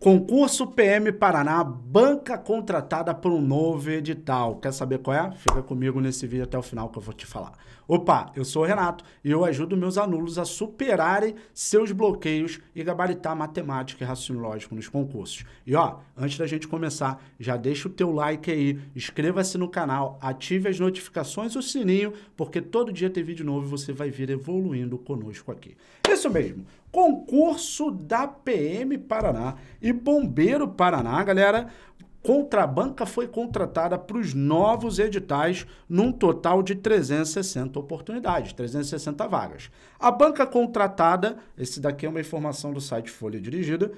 Concurso PM Paraná, banca contratada por um novo edital. Quer saber qual é? Fica comigo nesse vídeo até o final que eu vou te falar. Opa, eu sou o Renato e eu ajudo meus alunos a superarem seus bloqueios e gabaritar matemática e raciocínio lógico nos concursos. E ó, antes da gente começar, já deixa o teu like aí, inscreva-se no canal, ative as notificações e o sininho, porque todo dia tem vídeo novo e você vai vir evoluindo conosco aqui. Isso mesmo, concurso da PM Paraná e Bombeiro Paraná, galera. Contrabanca foi contratada para os novos editais num total de 360 oportunidades, 360 vagas. A banca contratada, esse daqui é uma informação do site Folha Dirigida,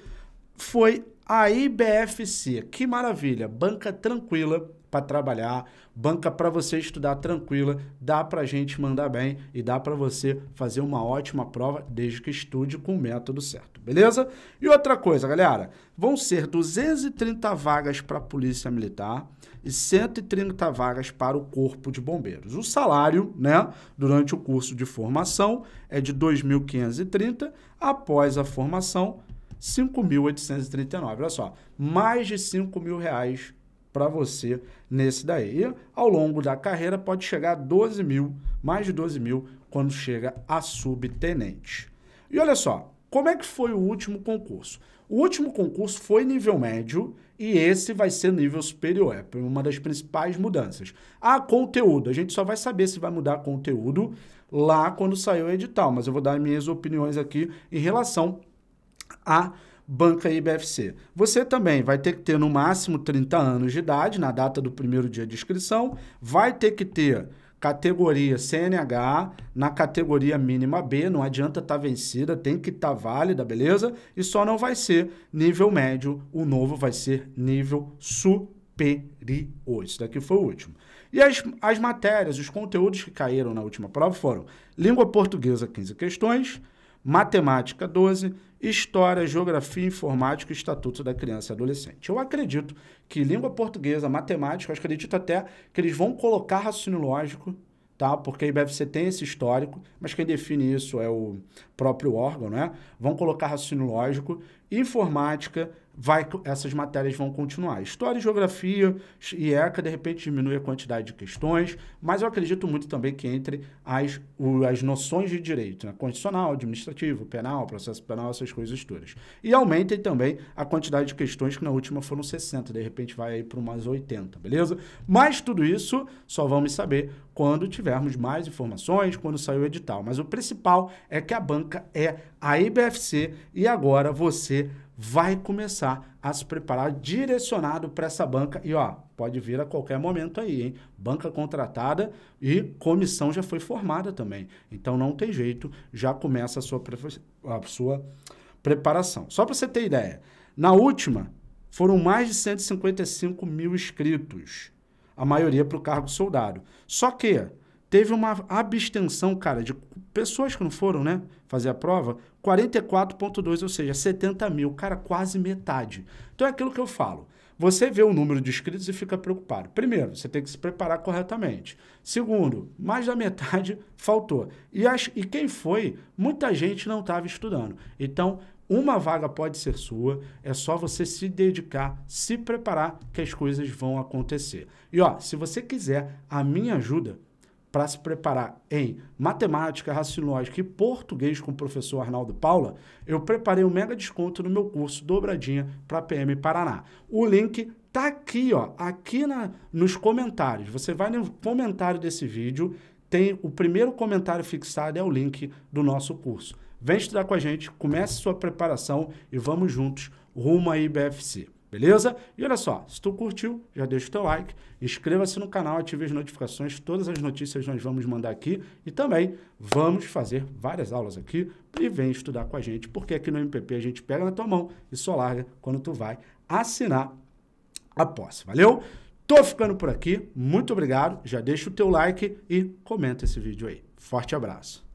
foi a IBFC. Que maravilha, banca tranquila, para trabalhar, banca para você estudar tranquila, dá para a gente mandar bem e dá para você fazer uma ótima prova, desde que estude com o método certo, beleza? E outra coisa, galera, vão ser 230 vagas para a Polícia Militar e 130 vagas para o Corpo de Bombeiros. O salário, né, durante o curso de formação é de 2.530, após a formação, 5.839. Olha só, mais de 5 mil reais para você nesse daí. E ao longo da carreira pode chegar a 12 mil, mais de 12 mil, quando chega a subtenente. E olha só, como é que foi o último concurso? O último concurso foi nível médio e esse vai ser nível superior. É uma das principais mudanças. Ah, conteúdo. A gente só vai saber se vai mudar conteúdo lá quando sair o edital, mas eu vou dar minhas opiniões aqui em relação a banca IBFC. Você também vai ter que ter no máximo 30 anos de idade na data do primeiro dia de inscrição, vai ter que ter categoria CNH na categoria mínima B, não adianta estar tá vencida, tem que estar tá válida, beleza? E só não vai ser nível médio, o novo vai ser nível superior. Isso daqui foi o último. E as, as matérias, os conteúdos que caíram na última prova foram língua portuguesa, 15 questões, Matemática, 12, História, Geografia, Informática e Estatuto da Criança e Adolescente. Eu acredito que língua portuguesa, matemática, eu acredito até que eles vão colocar raciocínio lógico, tá? porque a IBFC tem esse histórico, mas quem define isso é o próprio órgão, né? Vão colocar raciocínio lógico, informática, vai, essas matérias vão continuar. História e geografia, IECA, de repente, diminui a quantidade de questões, mas eu acredito muito também que entre as, o, as noções de direito, né? constitucional, administrativo, penal, processo penal, essas coisas todas. E aumentem também a quantidade de questões que na última foram 60, de repente vai aí para umas 80, beleza? Mas tudo isso só vamos saber quando tivermos mais informações, quando sair o edital. Mas o principal é que a banca é a IBFC e agora você vai começar a se preparar direcionado para essa banca. E ó, pode vir a qualquer momento aí, hein? Banca contratada e comissão já foi formada também. Então não tem jeito, já começa a sua, a sua preparação. Só para você ter ideia, na última foram mais de 155 mil inscritos, a maioria para o cargo soldado. Só que teve uma abstenção, cara, de pessoas que não foram, né, fazer a prova, 44,2, ou seja, 70 mil, cara, quase metade. Então é aquilo que eu falo. Você vê o número de inscritos e fica preocupado. Primeiro, você tem que se preparar corretamente. Segundo, mais da metade faltou. E, as, e quem foi, muita gente não estava estudando. Então, uma vaga pode ser sua, é só você se dedicar, se preparar, que as coisas vão acontecer. E ó, se você quiser a minha ajuda, para se preparar em matemática, raciocínio lógico e português com o professor Arnaldo Paula, eu preparei um mega desconto no meu curso Dobradinha para PM Paraná. O link tá aqui, ó, aqui na, nos comentários. Você vai no comentário desse vídeo, tem o primeiro comentário fixado é o link do nosso curso. Vem estudar com a gente, comece sua preparação e vamos juntos rumo à IBFC. Beleza? E olha só, se tu curtiu, já deixa o teu like, inscreva-se no canal, ative as notificações, todas as notícias nós vamos mandar aqui e também vamos fazer várias aulas aqui e vem estudar com a gente, porque aqui no MPP a gente pega na tua mão e só larga quando tu vai assinar a posse. Valeu? Tô ficando por aqui, muito obrigado, já deixa o teu like e comenta esse vídeo aí. Forte abraço!